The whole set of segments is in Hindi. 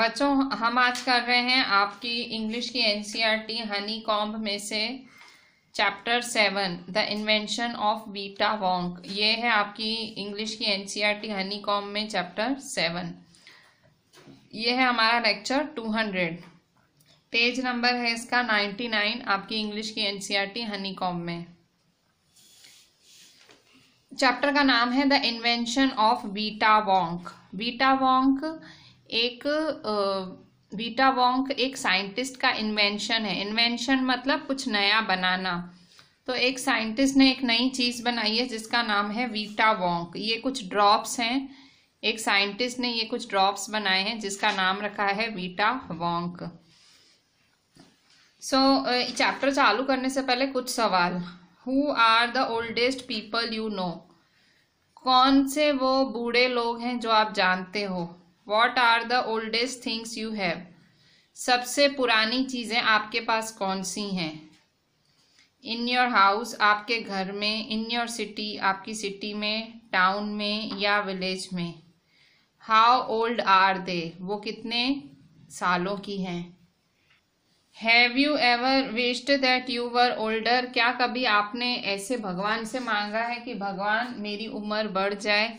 बच्चों हम आज कर रहे हैं आपकी इंग्लिश की एनसीईआरटी हनी कॉम्ब में से chapter seven the invention of Vita Wonk ये है आपकी इंग्लिश की एनसीईआरटी हनी कॉम्ब में चैप्टर सेवन ये है हमारा lecture two hundred page number है इसका नाइन्टी नाइन आपकी इंग्लिश की एनसीईआरटी हनी कॉम्ब में चैप्टर का नाम है the invention of Vita Wonk Vita Wonk एक बीटा वोंग एक साइंटिस्ट का इन्वेंशन है इन्वेंशन मतलब कुछ नया बनाना तो एक साइंटिस्ट ने एक नई चीज़ बनाई है जिसका नाम है वीटा वोंक ये कुछ ड्रॉप्स हैं एक साइंटिस्ट ने ये कुछ ड्रॉप्स बनाए हैं जिसका नाम रखा है वीटा वोंक सो चैप्टर चालू करने से पहले कुछ सवाल who are the oldest people you know कौन से वो बूढ़े लोग हैं जो आप जानते हो what are the oldest things you have सबसे पुरानी चीज़ें आपके पास कौन सी हैं इन योर हाउस आपके घर में इन योर सिटी आपकी सिटी में टाउन में या विलेज में हाउ ओल्ड आर दे वो कितने सालों की हैं have you ever wished that you were older क्या कभी आपने ऐसे भगवान से मांगा है कि भगवान मेरी उम्र बढ़ जाए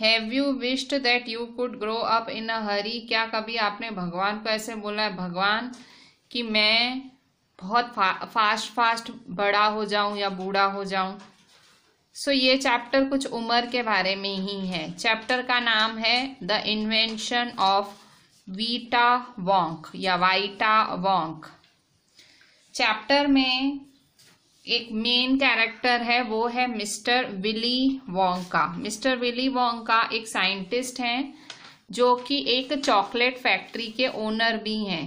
have you wished that you could grow up in a hurry क्या कभी आपने भगवान को ऐसे बोला है भगवान कि मैं बहुत फा, फास्ट फास्ट बड़ा हो जाऊं या बूढ़ा हो जाऊं सो so, ये चैप्टर कुछ उम्र के बारे में ही है चैप्टर का नाम है the invention of Vita Wonk या वाइटा वॉन्क चैप्टर में एक मेन कैरेक्टर है वो है mister Willy Wonka mister Willy Wonka एक साइंटिस्ट हैं जो कि एक चॉकलेट फैक्ट्री के ओनर भी हैं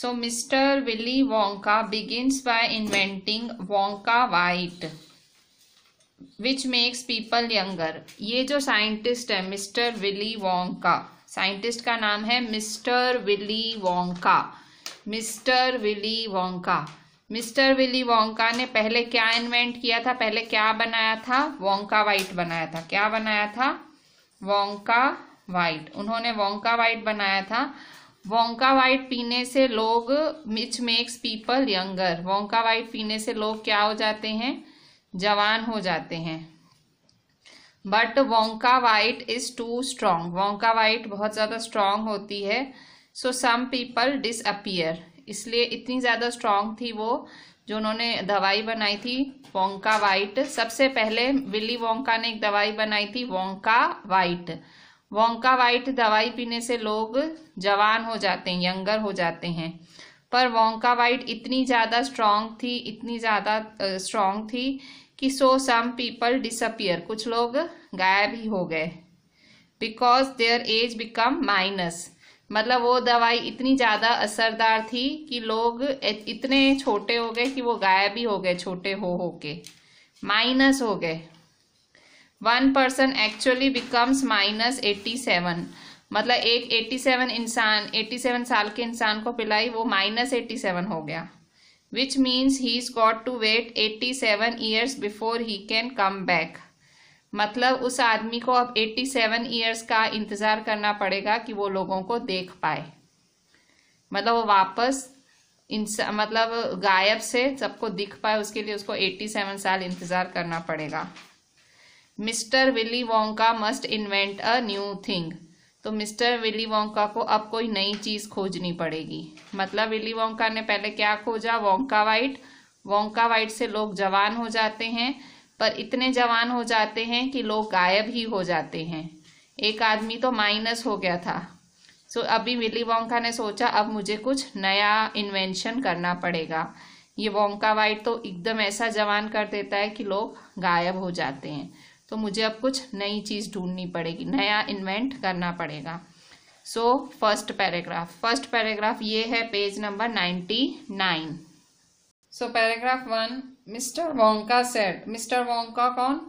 so mister Willy Wonka begins by inventing Wonka Vite which makes people younger ये जो साइंटिस्ट है मिस्टर विली वोंका साइंटिस्ट का नाम है mister Willy Wonka mister Willy Wonka mister Willy Wonka ने पहले क्या इन्वेंट किया था पहले क्या बनाया था वोंका वाइट बनाया था क्या बनाया था वोंका वाइट उन्होंने वोंका वाइट बनाया था वोंका वाइट पीने से लोग which makes people younger Wonka Vite पीने से लोग क्या हो जाते हैं जवान हो जाते हैं but Wonka Vite is too strong Wonka Vite बहुत ज़्यादा स्ट्रांग होती है सो सम पीपल डिसअपियर इसलिए इतनी ज़्यादा स्ट्रांग थी वो जो उन्होंने दवाई बनाई थी वोंका वाइट सबसे पहले विली वोंका ने एक दवाई बनाई थी वोंका वाइट वोंका वाइट दवाई पीने से लोग जवान हो जाते हैं यंगर हो जाते हैं पर वोंका वाइट इतनी ज़्यादा स्ट्रांग थी इतनी ज़्यादा स्ट्रांग थी कि सो सम पीपल डिसअपियर कुछ लोग गायब ही हो गए because their age become minus मतलब वो दवाई इतनी ज़्यादा असरदार थी कि लोग इतने छोटे हो गए कि वो गायब ही हो गए छोटे हो हो के माइनस हो गए one person actually becomes minus eighty seven मतलब एक एट्टी सेवन इंसान एट्टी सेवन साल के इंसान को पिलाई वो माइनस एट्टी सेवन हो गया which means he is got to wait eighty seven years before he can come back मतलब उस आदमी को अब 87 सेवन ईयर्स का इंतज़ार करना पड़ेगा कि वो लोगों को देख पाए मतलब वो वापस मतलब गायब से सबको दिख पाए उसके लिए उसको 87 साल इंतज़ार करना पड़ेगा mister Willy Wonka must invent a new thing तो मिस्टर विली वोंका को अब कोई नई चीज़ खोजनी पड़ेगी मतलब विली वोंका ने पहले क्या खोजा वोंका वाइट वोंका वाइट से लोग जवान हो जाते हैं पर इतने जवान हो जाते हैं कि लोग गायब ही हो जाते हैं एक आदमी तो माइनस हो गया था सो so, अभी विली वोंका ने सोचा अब मुझे कुछ नया इन्वेंशन करना पड़ेगा ये वोंका वाइट तो एकदम ऐसा जवान कर देता है कि लोग गायब हो जाते हैं तो मुझे अब कुछ नई चीज़ ढूंढनी पड़ेगी नया इन्वेंट करना पड़ेगा so first paragraph first paragraph ये है page number ninety nine so paragraph one mister Wonka said mister Wonka कौन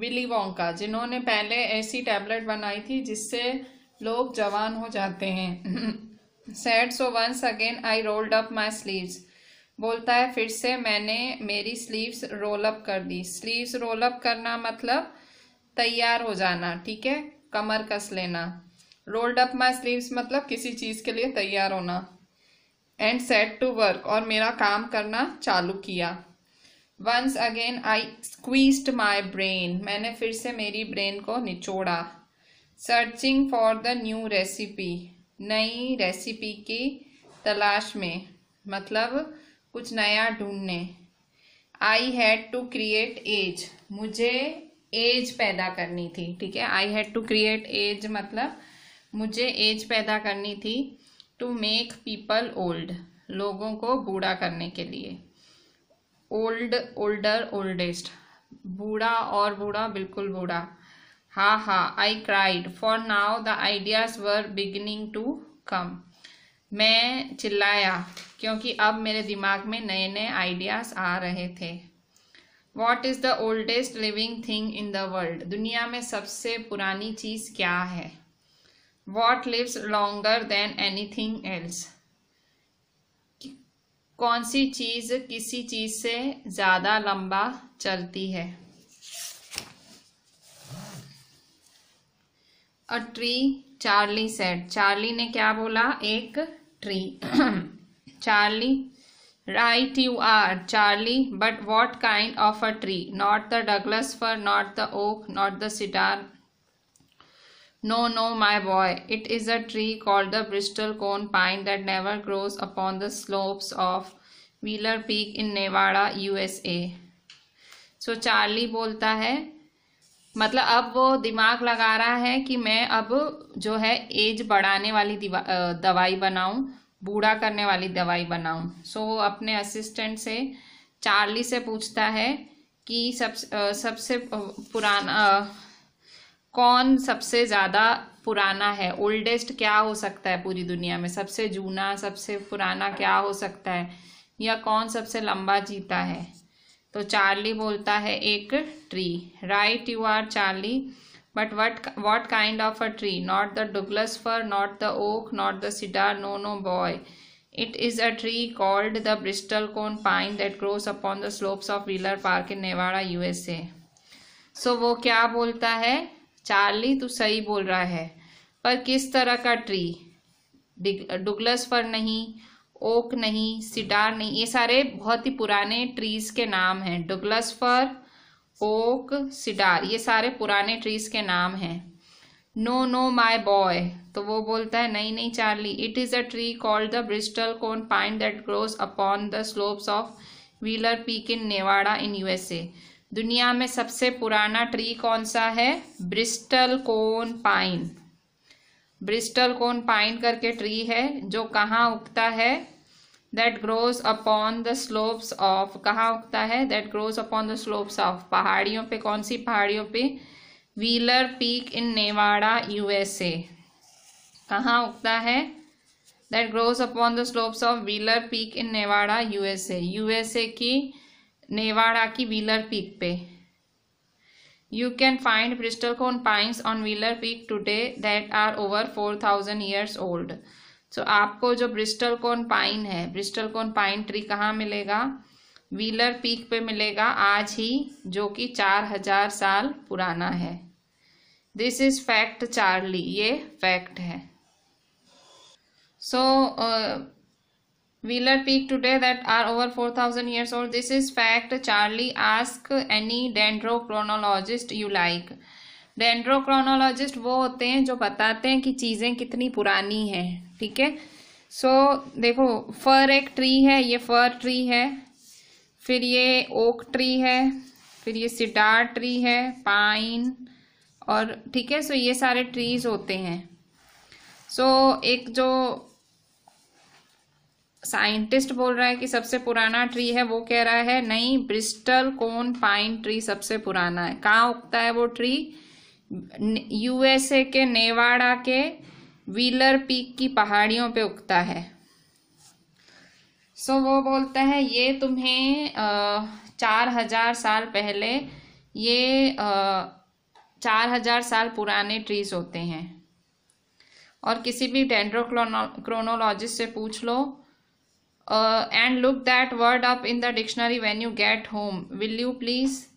विली वोंका जिन्होंने पहले ऐसी टैबलेट बनाई थी जिससे लोग जवान हो जाते हैं said so once again I rolled up my sleeves बोलता है फिर से मैंने मेरी स्लीव्स रोल अप कर दी स्लीव्स रोल अप करना मतलब तैयार हो जाना ठीक है कमर कस लेना रोल्ड अप माई स्लीव्स मतलब किसी चीज़ के लिए तैयार होना एंड सेट टू वर्क और मेरा काम करना चालू किया once again I squeezed my brain मैंने फिर से मेरी ब्रेन को निचोड़ा searching for the new recipe नई रेसिपी की तलाश में मतलब कुछ नया ढूंढने I had to create age मुझे एज पैदा करनी थी ठीक है I had to create age मतलब मुझे एज पैदा करनी थी टू मेक पीपल ओल्ड लोगों को बूढ़ा करने के लिए ओल्ड ओल्डर ओल्डेस्ट बूढ़ा और बूढ़ा बिल्कुल बूढ़ा हा हा I cried for now the ideas were beginning to come मैं चिल्लाया क्योंकि अब मेरे दिमाग में नए नए आइडियाज आ रहे थे what is the oldest living thing in the world दुनिया में सबसे पुरानी चीज़ क्या है what lives longer than anything else कौन सी चीज किसी चीज से ज्यादा लंबा चलती है a tree Charlie said Charlie ने क्या बोला एक tree Charlie right you are Charlie but what kind of a tree not the Douglas fir not the oak not the cedar No, no, my boy. It is a tree called the Bristol Cone Pine that never grows upon the slopes of Wheeler Peak in Nevada A so Charlie बोलता है मतलब अब वो दिमाग लगा रहा है कि मैं अब जो है एज बढ़ाने वाली दवाई बनाऊं बूढ़ा करने वाली दवाई बनाऊं सो so, वो अपने असिस्टेंट से चार्ली से पूछता है कि सब सबसे पुराना कौन सबसे ज़्यादा पुराना है ओल्डेस्ट क्या हो सकता है पूरी दुनिया में सबसे जूना सबसे पुराना क्या हो सकता है या कौन सबसे लंबा जीता है तो चार्ली बोलता है एक tree right you are Charlie but what what kind of a tree not the Douglas fir not the oak not the cedar no no boy it is a tree called the bristlecone pine that grows upon the slopes of Wheeler park in Nevada USA so वो क्या बोलता है चार्ली तो सही बोल रहा है पर किस तरह का ट्री डुगलस फर नहीं ओक नहीं सिडार नहीं ये सारे बहुत ही पुराने ट्रीज के नाम हैं डुगलस फर ओक सिडार ये सारे पुराने ट्रीज के नाम हैं नो नो माई बॉय तो वो बोलता है नहीं नहीं Charlie it is a tree called the bristlecone pine that grows upon the slopes of Wheeler Peak in Nevada in USA दुनिया में सबसे पुराना ट्री कौन सा है bristlecone pine bristlecone pine करके ट्री है जो कहाँ उगता है that grows upon the slopes of कहाँ उगता है that grows upon the slopes of पहाड़ियों पे कौन सी पहाड़ियों पे Wheeler Peak in Nevada USA कहाँ उगता है that grows upon the slopes of Wheeler Peak in Nevada USA USA की नेवाड़ा की व्हीलर पीक पे can find bristlecone pines on Wheeler Peak today that are over four thousand years old so आपको जो ब्रिस्टल कोन पाइन है ब्रिस्टल कोन पाइन ट्री कहाँ मिलेगा व्हीलर पीक पे मिलेगा आज ही जो कि चार हजार साल पुराना है दिस इज फैक्ट चार्ली ये फैक्ट है so so, uh, Wheeler Peak today that are over 4000 years old. This is fact. Charlie, ask any dendrochronologist you like. डेंड्रोक्रोनोलॉजिस्ट वो होते हैं जो बताते हैं कि चीज़ें कितनी पुरानी हैं ठीक है सो so, देखो फर एक ट्री है ये फर ट्री है फिर ये ओक ट्री है फिर ये सिडार ट्री है पाइन और ठीक है सो so, ये सारे ट्रीज होते हैं सो so, एक जो साइंटिस्ट बोल रहा है कि सबसे पुराना ट्री है वो कह रहा है नहीं ब्रिस्टल कोन पाइन ट्री सबसे पुराना है कहाँ उगता है वो ट्री यूएसए के नेवाड़ा के व्हीलर पीक की पहाड़ियों पे उगता है सो so, वो बोलता है ये तुम्हें चार हजार साल पहले ये चार हजार साल पुराने ट्रीज होते हैं और किसी भी डेंड्रोक्रोनो क्रोनोलॉजिस्ट से पूछ लो uh, and look that word up in the dictionary when you get home will you please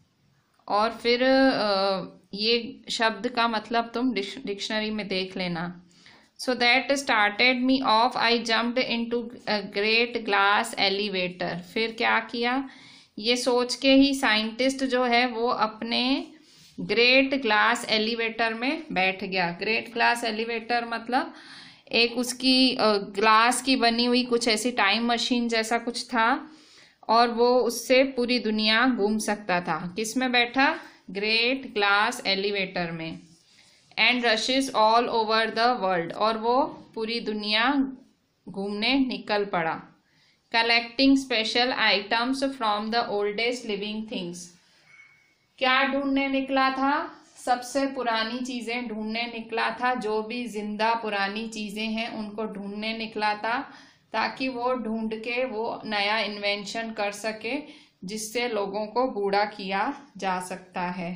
और फिर uh, ये शब्द का मतलब तुम डिक्शनरी में देख लेना so that started me off I jumped into a great glass elevator फिर क्या किया ये सोच के ही साइंटिस्ट जो है वो अपने ग्रेट ग्लास एलिवेटर में बैठ गया ग्रेट ग्लास एलिवेटर मतलब uh, एक उसकी ग्लास की बनी हुई कुछ ऐसी टाइम मशीन जैसा कुछ था और वो उससे पूरी दुनिया घूम सकता था किस में बैठा ग्रेट ग्लास एलिवेटर में and rushes all over the world और वो पूरी दुनिया घूमने निकल पड़ा collecting special items from the oldest living things क्या ढूंढने निकला था सबसे पुरानी चीज़ें ढूंढने निकला था जो भी जिंदा पुरानी चीज़ें हैं उनको ढूंढने निकला था ताकि वो ढूंढ के वो नया इन्वेंशन कर सके जिससे लोगों को बूढ़ा किया जा सकता है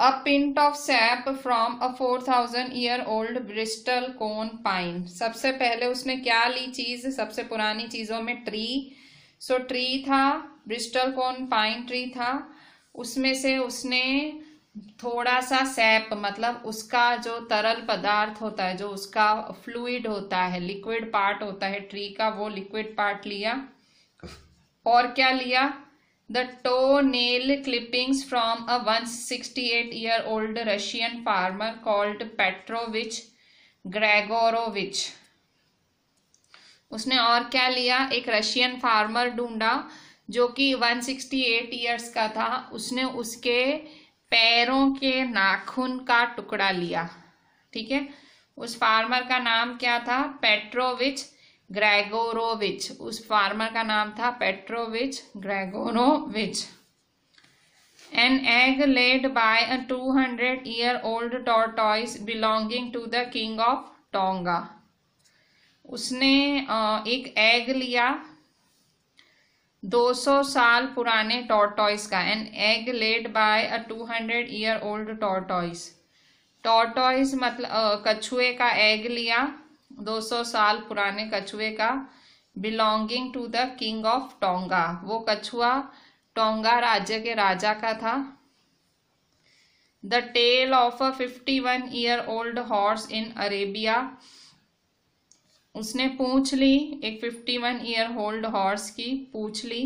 a pint of sap from a four thousand year old bristlecone pine सबसे पहले उसने क्या ली चीज सबसे पुरानी चीजों में ट्री सो so, ट्री था ब्रिस्टल कोन पाइन ट्री था उसमें से उसने थोड़ा सा सैप मतलब उसका जो तरल पदार्थ होता है जो उसका फ्लूइड होता है लिक्विड पार्ट होता है ट्री का वो लिक्विड पार्ट लिया और क्या लिया the toenail clippings from a one sixty eight year old Russian farmer called Petrovich Gregorovich उसने और क्या लिया एक रशियन फार्मर ढूंढा जो कि 168 ईयर्स का था उसने उसके पैरों के नाखून का टुकड़ा लिया ठीक है उस फार्मर का नाम क्या था पेट्रोविच ग्रेगोरोविच उस फार्मर का नाम था Petrovich Gregorovich an egg laid by a 200 year old tortoise belonging to the king of Tonga उसने एक एग लिया 200 साल पुराने टॉर्टॉइस का an egg laid by a 200 year old tortoise tortoise मतलब कछुए का एग लिया 200 साल पुराने कछुए का belonging to the king of Tonga वो कछुआ टोंगा राज्य के राजा का था the tail of a 51 year old horse in Arabia उसने पूछ ली एक fifty one year old horse की पूछ ली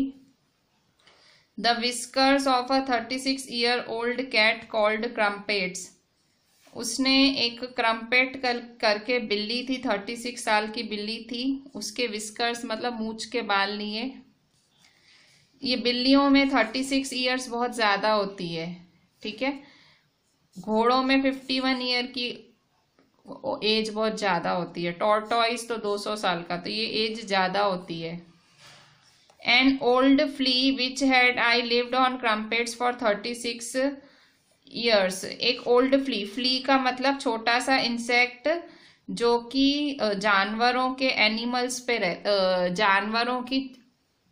the whiskers of a thirty six year old cat called Crumpets उसने एक क्रम्पेट कर करके बिल्ली थी थर्टी सिक्स साल की बिल्ली थी उसके विस्कर्स मतलब मूछ के बाल लिए ये बिल्लियों में थर्टी सिक्स ईयर्स बहुत ज़्यादा होती है ठीक है घोड़ों में फिफ्टी वन ईयर की एज बहुत ज़्यादा होती है टॉर्टॉइस तो 200 साल का तो ये एज ज़्यादा होती है an old flea which had I lived on Crumpets for thirty six years एक ओल्ड फ्ली फ्ली का मतलब छोटा सा इंसेक्ट जो कि जानवरों के एनिमल्स पे रह जानवरों की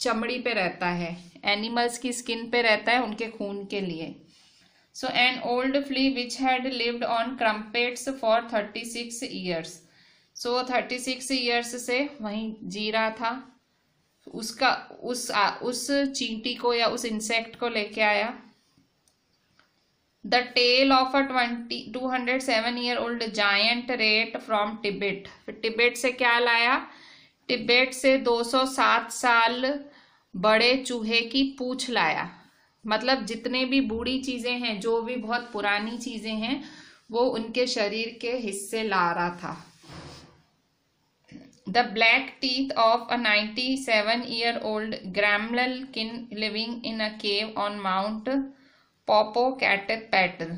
चमड़ी पे रहता है एनिमल्स की स्किन पे रहता है उनके खून के लिए so old flea which had lived on Crumpets for thirty six 36 so thirty six years से वहीं जी रहा था उसका उस आ, उस चींटी को या उस इंसेक्ट को लेके आया the tail of a twenty two hundred seven year old giant rat from Tibet फिर टिबेट से क्या लाया टिबेट से दो सौ सात साल बड़े चूहे की पूछ लाया मतलब जितने भी बूढ़ी चीज़ें हैं जो भी बहुत पुरानी चीज़ें हैं वो उनके शरीर के हिस्से ला रहा था the black teeth ninety seven year old a kin living in a cave on Mount Popocatépetl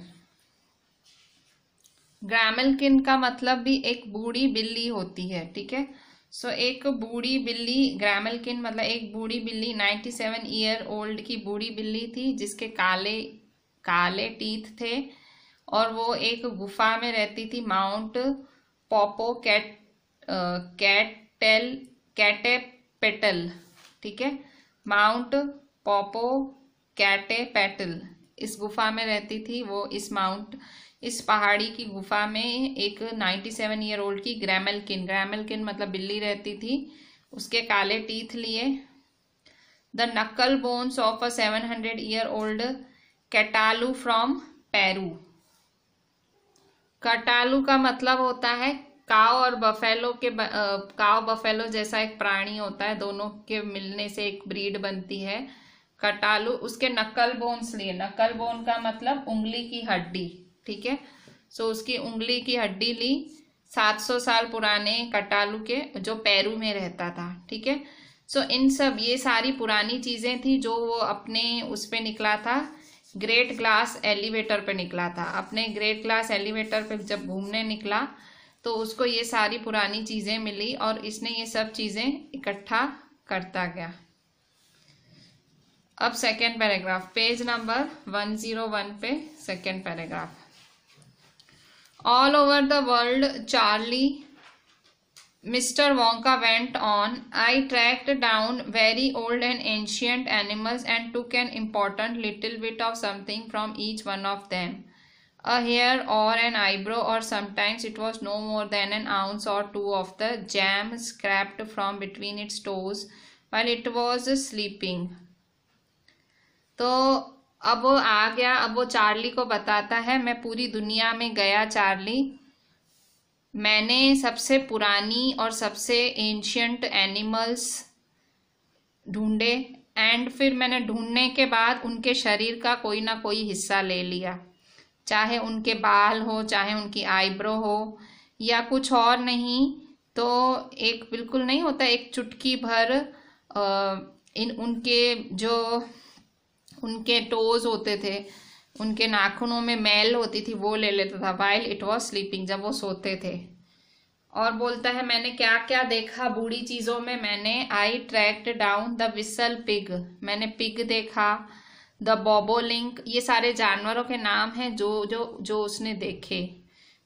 popocatépetl kin का मतलब भी एक बूढ़ी बिल्ली होती है ठीक है सो so, एक बूढ़ी बिल्ली ग्रामलकिन मतलब एक बूढ़ी बिल्ली 97 ईयर ओल्ड की बूढ़ी बिल्ली थी जिसके काले काले टीथ थे और वो एक गुफा में रहती थी Mount Popocatépetl ठीक है माउंट पोपो कैटे पेटल इस गुफा में रहती थी वो इस माउंट इस पहाड़ी की गुफा में एक 97 सेवन ईयर ओल्ड की ग्रैमल किन ग्रैमल किन मतलब बिल्ली रहती थी उसके काले टीथ लिए the knuckle bones of a seven hundred year old कैटालू फ्रॉम पेरू कटालू का मतलब होता है काव और बफेलो के ब, आ, काव बफेलो जैसा एक प्राणी होता है दोनों के मिलने से एक ब्रीड बनती है कटालू उसके नकल बोन्स लिए नकल बोन का मतलब उंगली की हड्डी ठीक है सो उसकी उंगली की हड्डी ली 700 साल पुराने कटालू के जो पेरू में रहता था ठीक है सो इन सब ये सारी पुरानी चीज़ें थी जो वो अपने उस पर निकला था ग्रेट ग्लास एलिवेटर पे निकला था अपने ग्रेट ग्लास एलिवेटर पे जब घूमने निकला तो उसको ये सारी पुरानी चीज़ें मिली और इसने ये सब चीज़ें इकट्ठा करता गया अब second paragraph page number one zero one पे second paragraph all over the world, Charlie. Mr. Wonka went on. I tracked down very old and ancient animals and took an important little bit of something from each one of them. A hair or an eyebrow, or sometimes it was no more than an ounce or two of the jam scraped from between its toes while it was sleeping. So अब वो आ गया अब वो चार्ली को बताता है मैं पूरी दुनिया में गया चार्ली मैंने सबसे पुरानी और सबसे एंशियंट एनिमल्स ढूंढे एंड फिर मैंने ढूंढने के बाद उनके शरीर का कोई ना कोई हिस्सा ले लिया चाहे उनके बाल हो चाहे उनकी आईब्रो हो या कुछ और नहीं तो एक बिल्कुल नहीं होता एक चुटकी भर आ, इन उनके जो उनके टोज होते थे उनके नाखूनों में मैल होती थी वो ले लेता था वाइल इट वॉज स्लीपिंग जब वो सोते थे और बोलता है मैंने क्या क्या देखा बूढ़ी चीज़ों में मैंने I tracked down the whistle pig मैंने पिग देखा द बॉबोलिंक ये सारे जानवरों के नाम हैं जो जो जो उसने देखे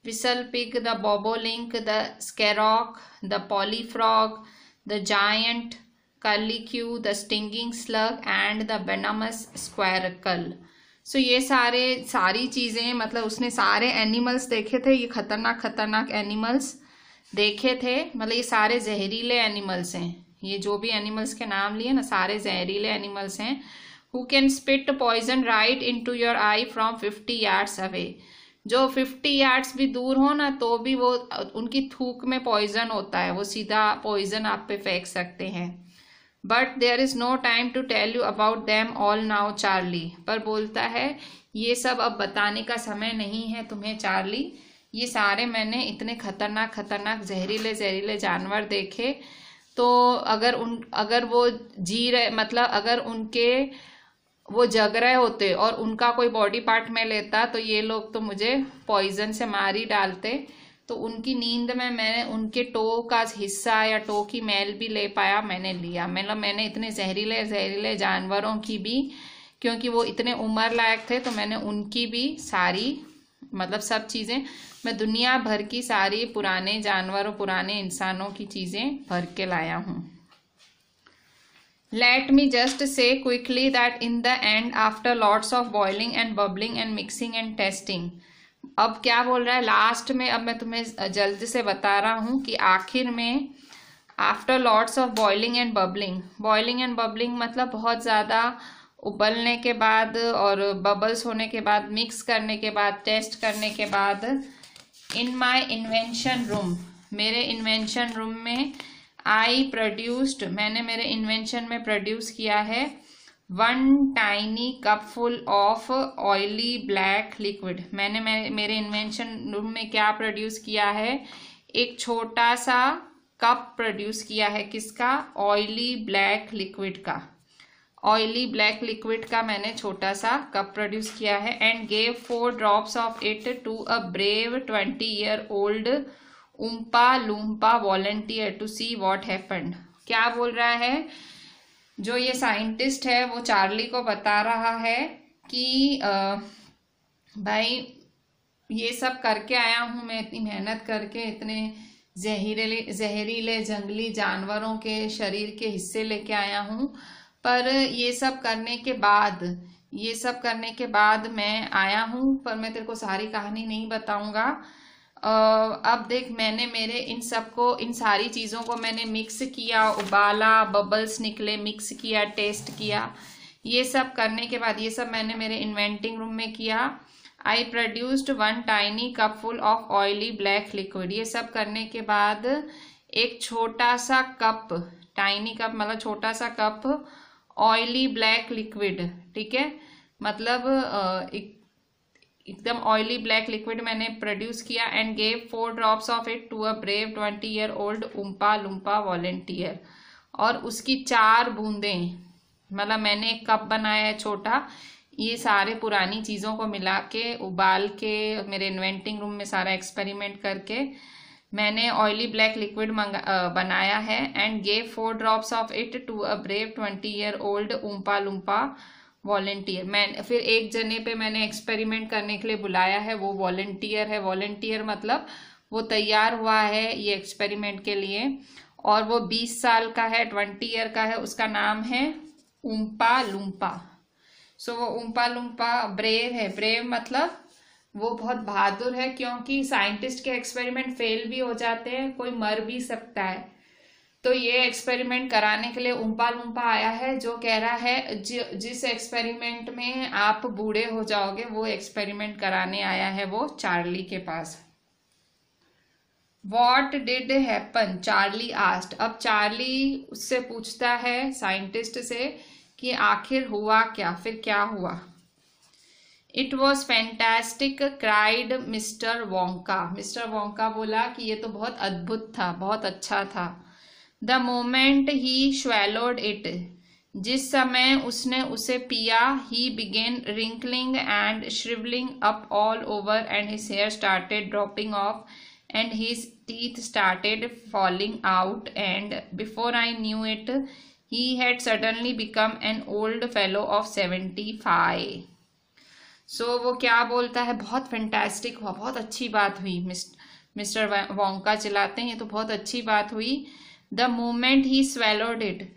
whistle pig the bobolink the scarrock the pollyfrog the giant curlicue the stinging slug and the venomous squerkle so ये सारे सारी चीज़ें मतलब उसने सारे एनिमल्स देखे थे ये खतरनाक खतरनाक एनिमल्स देखे थे मतलब ये सारे जहरीले एनिमल्स हैं ये जो भी एनिमल्स के नाम लिए ना सारे जहरीले एनिमल्स हैं who can spit poison right into your eye from fifty yards away जो फिफ्टी यार्ड्स भी दूर हो ना तो भी वो उनकी थूक में पॉइजन होता है वो सीधा पॉइजन आप पे फेंक सकते हैं but there is no time to tell you about them all now Charlie पर बोलता है ये सब अब बताने का समय नहीं है तुम्हें चार्ली ये सारे मैंने इतने खतरनाक खतरनाक जहरीले जहरीले जानवर देखे तो अगर उन अगर वो जी रहे मतलब अगर उनके वो जग रहे होते और उनका कोई बॉडी पार्ट में लेता तो ये लोग तो मुझे पॉइजन से मार ही डालते तो उनकी नींद में मैंने उनके टो का हिस्सा या टो की मैल भी ले पाया मैंने लिया मतलब मैंने इतने जहरीले जहरीले जानवरों की भी क्योंकि वो इतने उम्र लायक थे तो मैंने उनकी भी सारी मतलब सब चीज़ें मैं दुनिया भर की सारी पुराने जानवरों पुराने इंसानों की चीज़ें भर के लाया हूँ let me just say quickly that in the end after lots of boiling and bubbling and mixing and testing अब क्या बोल रहा है लास्ट में अब मैं तुम्हें जल्दी से बता रहा हूँ कि आखिर में after lots of boiling and bubbling boiling and bubbling मतलब बहुत ज़्यादा उबलने के बाद और बबल्स होने के बाद मिक्स करने के बाद टेस्ट करने के बाद इन माय इन्वेंशन रूम मेरे इन्वेंशन रूम में आई प्रोड्यूस्ड मैंने मेरे इन्वेंशन में प्रोड्यूस किया है one tiny cup full of oily black liquid मैंने मेरे इन्वेंशन रूम में क्या प्रोड्यूस किया है एक छोटा सा कप प्रोड्यूस किया है किसका ऑयली ब्लैक लिक्विड का ऑयली ब्लैक लिक्विड का मैंने छोटा सा कप प्रोड्यूस किया है and gave four drops of it to a brave twenty year old Oompa Loompa volunteer to see what happen क्या बोल रहा है जो ये साइंटिस्ट है वो चार्ली को बता रहा है कि आ, भाई ये सब करके आया हूँ मैं इतनी मेहनत करके इतने जहरीले जहरीले जंगली जानवरों के शरीर के हिस्से लेके आया हूँ पर ये सब करने के बाद ये सब करने के बाद मैं आया हूँ पर मैं तेरे को सारी कहानी नहीं बताऊँगा अब देख मैंने मेरे इन सब को इन सारी चीज़ों को मैंने मिक्स किया उबाला बबल्स निकले मिक्स किया टेस्ट किया ये सब करने के बाद ये सब मैंने मेरे इन्वेंटिंग रूम में किया I produced one tiny cup full of oily black liquid ये सब करने के बाद एक छोटा सा कप टाइनी कप मतलब छोटा सा कप ऑयली ब्लैक लिक्विड ठीक है मतलब एक एकदम ऑयली ब्लैक लिक्विड मैंने प्रोड्यूस किया and gave four drops of it to a brave twenty year old Oompa Loompa volunteer और उसकी चार बूंदें मतलब मैंने एक कप बनाया है छोटा ये सारे पुरानी चीज़ों को मिला के उबाल के मेरे इन्वेंटिंग रूम में सारा एक्सपेरिमेंट करके मैंने ऑयली ब्लैक लिक्विड बनाया है and gave four drops of it to a brave twenty year old Oompa Loompa volunteer मैं फिर एक जने पे मैंने एक्सपेरिमेंट करने के लिए बुलाया है वो वॉलेंटियर है वॉलेंटियर मतलब वो तैयार हुआ है ये एक्सपेरिमेंट के लिए और वो बीस साल का है ट्वेंटी ईयर का है उसका नाम है उम्पा लुम्पा सो so, वो उम्पा लुम्पा ब्रेव है ब्रेव मतलब वो बहुत बहादुर है क्योंकि साइंटिस्ट के एक्सपेरिमेंट फेल भी हो जाते हैं कोई मर भी सकता है तो ये एक्सपेरिमेंट कराने के लिए उम्पा लुम्पा आया है जो कह रहा है जि, जिस एक्सपेरिमेंट में आप बूढ़े हो जाओगे वो एक्सपेरिमेंट कराने आया है वो चार्ली के पास what did happen Charlie asked अब चार्ली उससे पूछता है साइंटिस्ट से कि आखिर हुआ क्या फिर क्या हुआ it was fantastic cried mister Wonka mister Wonka बोला कि ये तो बहुत अद्भुत था बहुत अच्छा था the moment he swallowed it जिस समय उसने उसे पिया he began wrinkling and shrivelling up all over and his hair started dropping off his teeth started falling out and before I knew it he had suddenly become an old fellow of seventy five so वो क्या बोलता है बहुत फेंटेस्टिक हुआ बहुत अच्छी बात हुई मिस्टर वोंका चलाते हैं तो बहुत अच्छी बात हुई the moment he swallowed it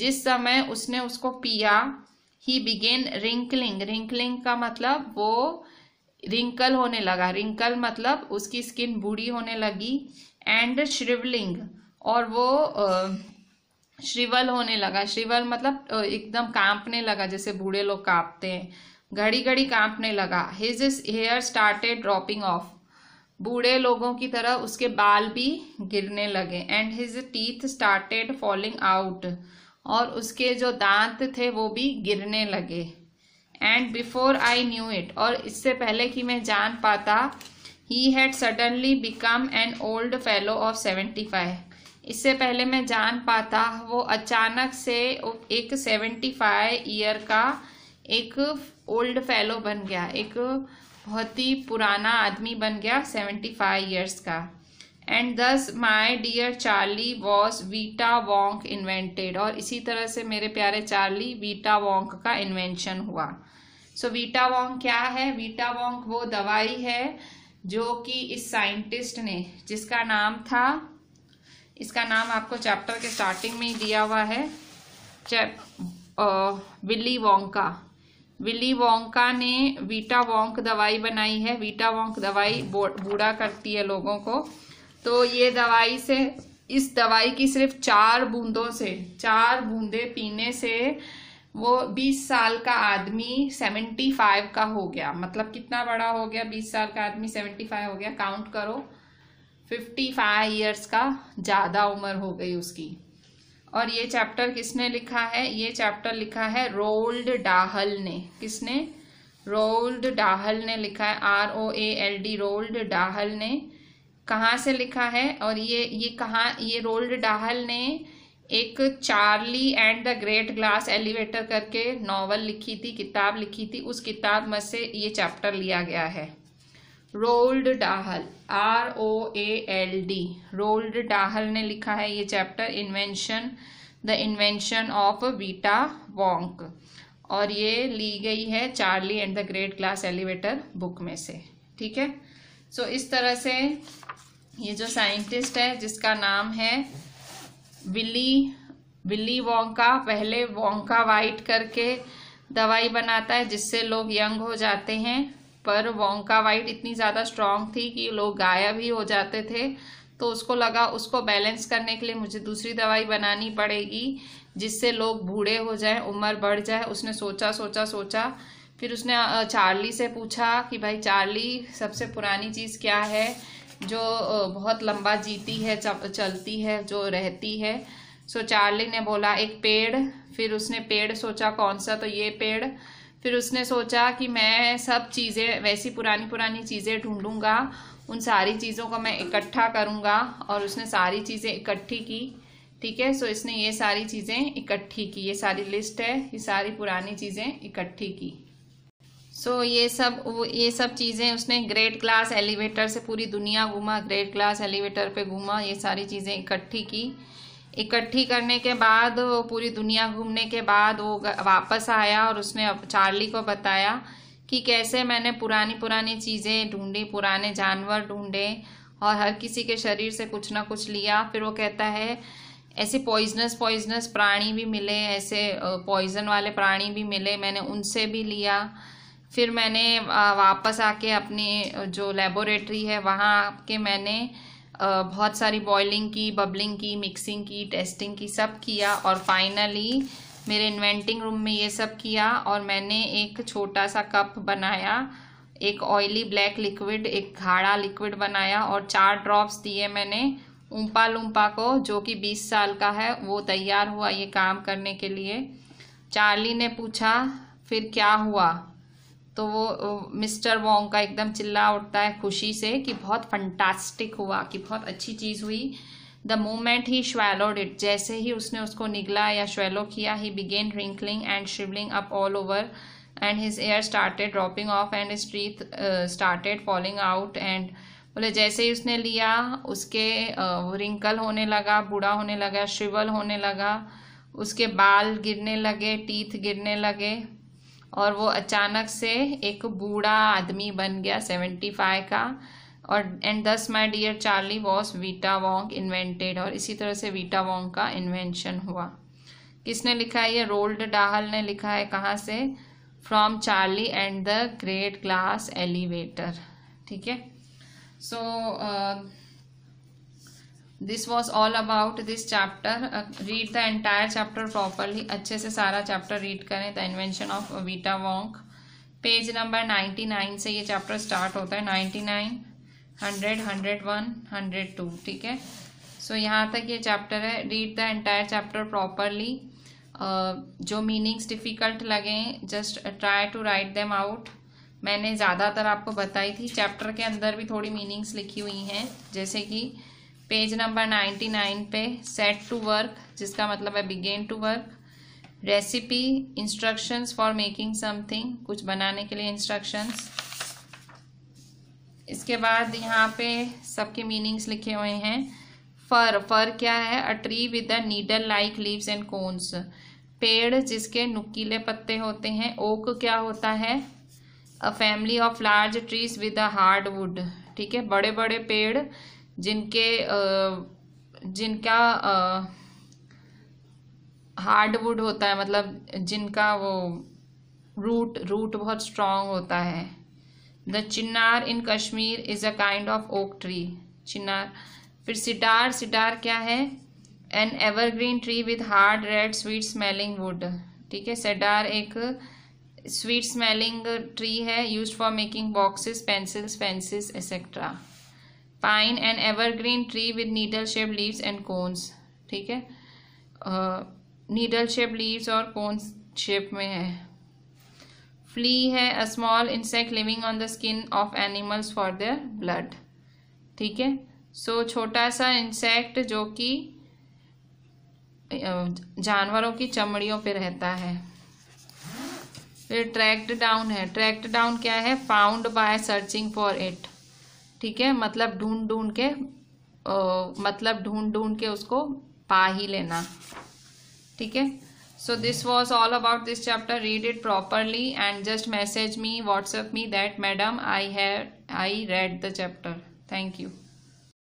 जिस समय उसने उसको पिया ही बिगेन रिंकलिंग रिंकलिंग का मतलब वो रिंकल होने लगा रिंकल मतलब उसकी स्किन बूढ़ी होने लगी एंड श्रिवलिंग और वो श्रिवल होने लगा श्रिवल मतलब एकदम कांपने लगा जैसे बूढ़े लोग कांपते हैं घड़ी घड़ी कांपने लगा his hair started dropping off बूढ़े लोगों की तरह उसके बाल भी गिरने लगे and his teeth started falling out और उसके जो दांत थे वो भी गिरने लगे and before I knew it और इससे पहले कि मैं जान पाता he had suddenly become an old fellow of seventy five इससे पहले मैं जान पाता वो अचानक से एक सेवेंटी फाइव ईयर का एक ओल्ड फेलो बन गया एक बहुत ही पुराना आदमी बन गया सेवेंटी फाइव ईयर्स का and thus my dear Charlie was Vita Wonk invented और इसी तरह से मेरे प्यारे चार्ली वीटा वोंक का इन्वेंशन हुआ सो वीटा वोंक क्या है वीटा वोंक वो दवाई है जो कि इस साइंटिस्ट ने जिसका नाम था इसका नाम आपको चैप्टर के स्टार्टिंग में ही दिया हुआ है बिल्ली वोंका विली वोंका ने वीटा वोंक दवाई बनाई है वीटा वोंक दवाई बूढ़ा करती है लोगों को तो ये दवाई से इस दवाई की सिर्फ चार बूंदों से चार बूंदे पीने से वो 20 साल का आदमी 75 का हो गया मतलब कितना बड़ा हो गया 20 साल का आदमी 75 हो गया काउंट करो 55 इयर्स का ज़्यादा उम्र हो गई उसकी और ये चैप्टर किसने लिखा है ये चैप्टर लिखा है रोल्ड डाहल ने किसने रोल्ड डाहल ने लिखा है R O A L D Roald Dahl ने कहाँ से लिखा है और ये ये कहाँ ये रोल्ड डाहल ने एक Charlie and the great glass elevator करके नॉवल लिखी थी किताब लिखी थी उस किताब में से ये चैप्टर लिया गया है Roald Dahl R O A L D Roald Dahl ने लिखा है ये chapter invention the invention of Vita Wonk और ये ली गई है Charlie and the great glass elevator book में से ठीक है सो so, इस तरह से ये जो साइंटिस्ट है जिसका नाम है विली विली वोंका पहले वोंका वाइट करके दवाई बनाता है जिससे लोग यंग हो जाते हैं पर वोंका वाइट इतनी ज़्यादा स्ट्रांग थी कि लोग गायब ही हो जाते थे तो उसको लगा उसको बैलेंस करने के लिए मुझे दूसरी दवाई बनानी पड़ेगी जिससे लोग बूढ़े हो जाएं उम्र बढ़ जाए उसने सोचा सोचा सोचा फिर उसने चार्ली से पूछा कि भाई चार्ली सबसे पुरानी चीज़ क्या है जो बहुत लंबा जीती है चलती है जो रहती है सो चार्ली ने बोला एक पेड़ फिर उसने पेड़ सोचा कौन सा तो ये पेड़ फिर उसने सोचा कि मैं सब चीज़ें वैसी पुरानी पुरानी चीज़ें ढूंढूंगा उन सारी चीज़ों को मैं इकट्ठा करूंगा और उसने सारी चीज़ें इकट्ठी की ठीक है सो इसने ये सारी चीज़ें इकट्ठी की ये सारी लिस्ट है ये सारी पुरानी चीज़ें इकट्ठी की सो so, ये सब वो ये सब चीज़ें उसने ग्रेट क्लास एलिवेटर से पूरी दुनिया घूमा ग्रेट क्लास एलिवेटर पे घूमा ये सारी चीज़ें इकट्ठी की इकट्ठी करने के बाद वो पूरी दुनिया घूमने के बाद वो वापस आया और उसने चार्ली को बताया कि कैसे मैंने पुरानी पुरानी चीज़ें ढूंढी पुराने जानवर ढूंढे और हर किसी के शरीर से कुछ ना कुछ लिया फिर वो कहता है ऐसे पॉइजनस पॉइजनस प्राणी भी मिले ऐसे पॉइजन वाले प्राणी भी मिले मैंने उनसे भी लिया फिर मैंने वापस आके अपनी जो लेबोरेटरी है वहाँ के मैंने बहुत सारी बॉइलिंग की बबलिंग की मिक्सिंग की टेस्टिंग की सब किया और फाइनली मेरे इन्वेंटिंग रूम में ये सब किया और मैंने एक छोटा सा कप बनाया एक ऑयली ब्लैक लिक्विड एक घाड़ा लिक्विड बनाया और चार ड्रॉप्स दिए मैंने ऊंपा लूम्पा को जो कि बीस साल का है वो तैयार हुआ ये काम करने के लिए चार्ली ने पूछा फिर क्या हुआ तो वो मिस्टर वोंग का एकदम चिल्ला उठता है खुशी से कि बहुत फंटास्टिक हुआ कि बहुत अच्छी चीज़ हुई the moment he swallowed it जैसे ही उसने उसको निगला या श्वेलो किया he began wrinkling and shrivelling up all over and his hair started dropping off and his teeth started falling out and बोले जैसे ही उसने लिया उसके रिंकल uh, होने लगा बूढ़ा होने लगा शिवल होने लगा उसके बाल गिरने लगे टीथ गिरने लगे और वो अचानक से एक बूढ़ा आदमी बन गया सेवेंटी फाइव का और and thus my dear Charlie was Vita Wonk invented और इसी तरह से वीटा वोंग का इन्वेंशन हुआ किसने लिखा है ये रोल्ड डाहल ने लिखा है कहाँ से from Charlie and the great glass elevator ठीक है so uh, this was all about this chapter read the entire chapter properly अच्छे से सारा चैप्टर रीड करें the invention of Vita Wonk page number ninety nine से ये चैप्टर स्टार्ट होता है ninety nine hundred hundred one hundred two ठीक है सो so, यहाँ तक ये चैप्टर है read the entire chapter properly जो मीनिंग्स डिफ़िकल्ट लगें just try to write them out मैंने ज़्यादातर आपको बताई थी चैप्टर के अंदर भी थोड़ी मीनिंग्स लिखी हुई हैं जैसे कि पेज नंबर नाइन्टी नाइन पे सेट टू वर्क जिसका मतलब है begin to work recipe instructions for making something कुछ बनाने के लिए इंस्ट्रक्शंस इसके बाद यहाँ पे सबके मीनिंग्स लिखे हुए हैं फर फर क्या है a tree with a needle like leaves and cones पेड़ जिसके नुकीले पत्ते होते हैं ओक क्या होता है a family of large trees with a hard wood ठीक है बड़े बड़े पेड़ जिनके जिनका हार्डवुड होता है मतलब जिनका वो रूट रूट बहुत स्ट्रांग होता है the chinar in Kashmir is a kind of oak tree चिनार फिर सिटार सिटार क्या है an evergreen tree with hard red sweet smelling wood ठीक है सिटार एक स्वीट स्मेलिंग ट्री है use for making boxes pencils pencils etcetera pine and evergreen tree with needle shape leaves and cones ठीक है नीडल शेप लीव्स और कोन्स शेप में है फ्ली है a small insect living on the skin of animals for their blood ठीक है सो छोटा सा इंसेक्ट जो कि जानवरों की चमड़ियों पे रहता है फिर ट्रैक्ट डाउन है ट्रैक्ट डाउन क्या है found by searching for it ठीक है मतलब ढूंढ ढूंढ के आ, मतलब ढूंढ ढूंढ के उसको पा ही लेना ठीक है so this was all about this chapter read it properly and just message me WhatsApp me that madam I have I read the chapter thank you